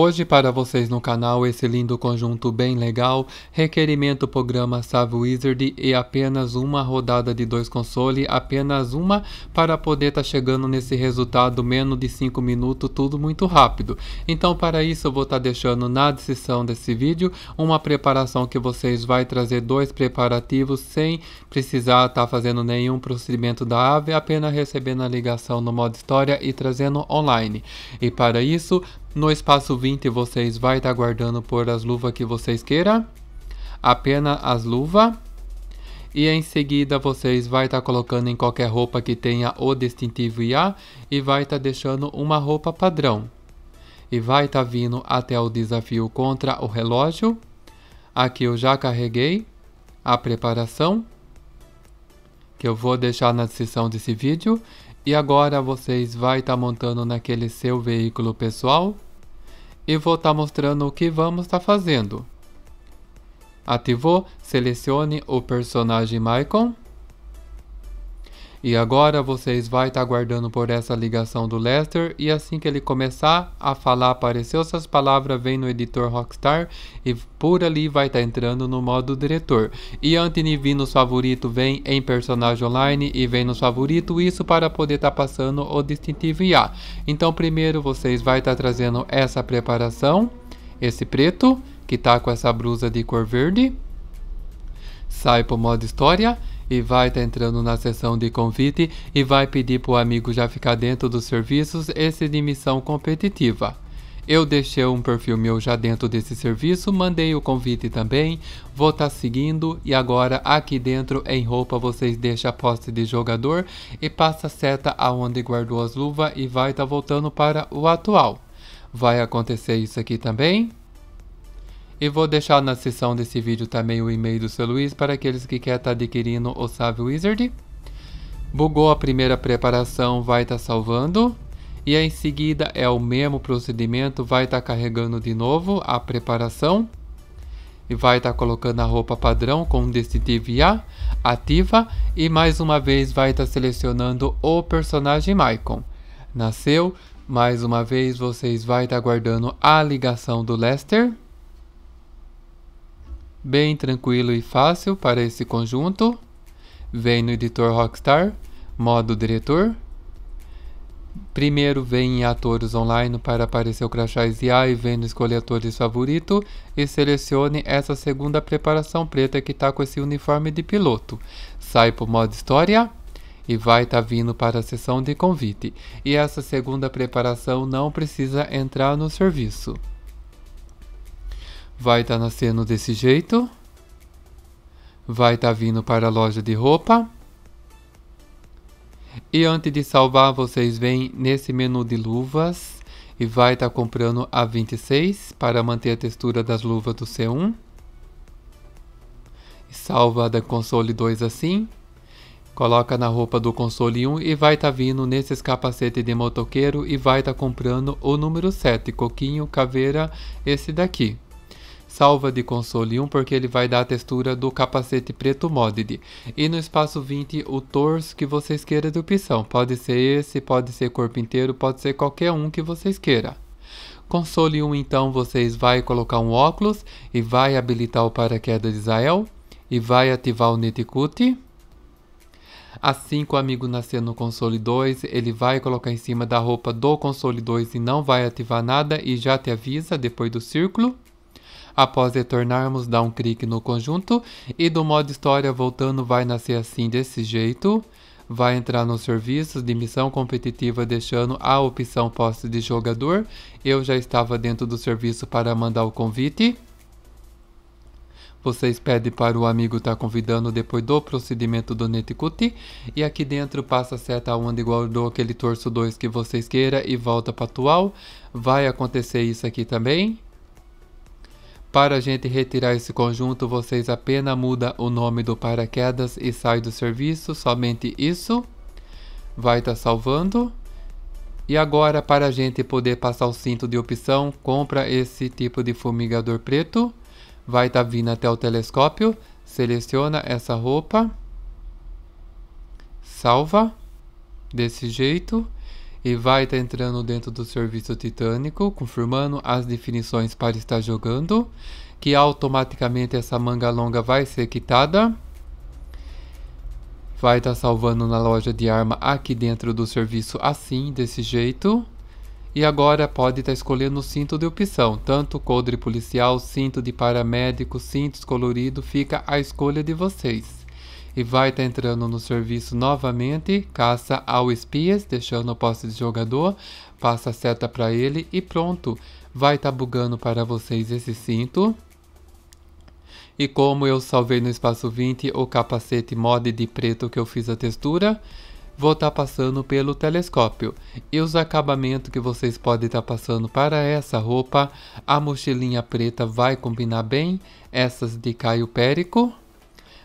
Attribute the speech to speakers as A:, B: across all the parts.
A: Hoje para vocês no canal esse lindo conjunto bem legal, requerimento programa Save Wizard e apenas uma rodada de dois console, apenas uma para poder estar tá chegando nesse resultado menos de 5 minutos, tudo muito rápido. Então para isso eu vou estar tá deixando na descrição desse vídeo uma preparação que vocês vai trazer dois preparativos sem precisar estar tá fazendo nenhum procedimento da ave, apenas recebendo a ligação no modo história e trazendo online. E para isso no espaço 20 vocês vai estar tá guardando por as luvas que vocês queiram. Apenas as luvas. E em seguida vocês vai estar tá colocando em qualquer roupa que tenha o distintivo IA e vai estar tá deixando uma roupa padrão. E vai estar tá vindo até o desafio contra o relógio. Aqui eu já carreguei a preparação que eu vou deixar na descrição desse vídeo e agora vocês vai estar tá montando naquele seu veículo pessoal e vou estar tá mostrando o que vamos estar tá fazendo. Ativou, selecione o personagem Michael. E agora vocês vai estar tá aguardando por essa ligação do Lester e assim que ele começar a falar apareceu essas palavras vem no editor Rockstar e por ali vai estar tá entrando no modo diretor. E Anthony V no favorito vem em personagem online e vem no favorito isso para poder estar tá passando o distintivo IA. Então primeiro vocês vai estar trazendo essa preparação, esse preto que tá com essa blusa de cor verde. Sai para o modo história e vai estar tá entrando na sessão de convite e vai pedir para o amigo já ficar dentro dos serviços esse de missão competitiva. Eu deixei um perfil meu já dentro desse serviço, mandei o convite também, vou estar tá seguindo e agora aqui dentro em roupa vocês deixam a posse de jogador e passa a seta aonde guardou as luvas e vai estar tá voltando para o atual. Vai acontecer isso aqui também? E vou deixar na seção desse vídeo também o e-mail do seu Luiz para aqueles que querem estar tá adquirindo o Save Wizard. Bugou a primeira preparação, vai estar tá salvando. E aí, em seguida é o mesmo procedimento, vai estar tá carregando de novo a preparação. E vai estar tá colocando a roupa padrão com Decisive A, ativa. E mais uma vez vai estar tá selecionando o personagem Maicon. Nasceu, mais uma vez vocês vai estar tá guardando a ligação do Lester bem tranquilo e fácil para esse conjunto. Vem no editor Rockstar, modo diretor. Primeiro vem em atores online para aparecer o crachá IA e vem no escolher atores favorito e selecione essa segunda preparação preta que está com esse uniforme de piloto. Sai para o modo história e vai estar tá vindo para a sessão de convite. E essa segunda preparação não precisa entrar no serviço vai estar tá nascendo desse jeito. Vai estar tá vindo para a loja de roupa. E antes de salvar, vocês vêm nesse menu de luvas e vai estar tá comprando a 26 para manter a textura das luvas do C1. Salva da console 2 assim. Coloca na roupa do console 1 e vai estar tá vindo nesses capacetes de motoqueiro e vai estar tá comprando o número 7, coquinho, caveira, esse daqui salva de console 1 porque ele vai dar a textura do capacete preto modded. E no espaço 20 o torso que vocês queiram de opção, pode ser esse, pode ser corpo inteiro, pode ser qualquer um que vocês queiram. Console 1 então vocês vai colocar um óculos e vai habilitar o paraquedas de Israel e vai ativar o Netcut. Assim que o amigo nascer no console 2, ele vai colocar em cima da roupa do console 2 e não vai ativar nada e já te avisa depois do círculo. Após retornarmos, dá um clique no conjunto e do modo história voltando vai nascer assim desse jeito. Vai entrar nos serviços de missão competitiva deixando a opção posse de jogador. Eu já estava dentro do serviço para mandar o convite. Vocês pedem para o amigo estar tá convidando depois do procedimento do Netcut. E aqui dentro passa a seta onde guardou aquele torso 2 que vocês queiram e volta para atual. Vai acontecer isso aqui também. Para a gente retirar esse conjunto, vocês apenas mudam o nome do paraquedas e sai do serviço, somente isso. Vai estar tá salvando. E agora, para a gente poder passar o cinto de opção, compra esse tipo de fumigador preto. Vai estar tá vindo até o telescópio, seleciona essa roupa, salva, desse jeito e vai estar tá entrando dentro do serviço titânico, confirmando as definições para estar jogando, que automaticamente essa manga longa vai ser quitada. Vai estar tá salvando na loja de arma aqui dentro do serviço assim, desse jeito. E agora pode estar tá escolhendo o cinto de opção, tanto coldre policial, cinto de paramédico, cintos colorido, fica a escolha de vocês e vai estar tá entrando no serviço novamente, caça ao espias, deixando a posse de jogador, passa a seta para ele e pronto. Vai estar tá bugando para vocês esse cinto. E como eu salvei no espaço 20 o capacete mod de preto que eu fiz a textura, vou estar tá passando pelo telescópio. E os acabamentos que vocês podem estar tá passando para essa roupa, a mochilinha preta vai combinar bem, essas de Caio Périco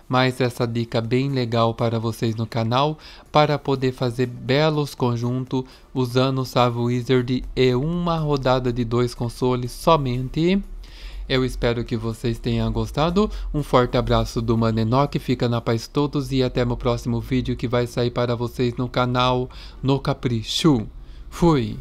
A: mais essa dica bem legal para vocês no canal para poder fazer belos conjuntos usando o Save Wizard e uma rodada de dois consoles somente. Eu espero que vocês tenham gostado, um forte abraço do Manenok, fica na paz todos e até meu próximo vídeo que vai sair para vocês no canal No Capricho. Fui!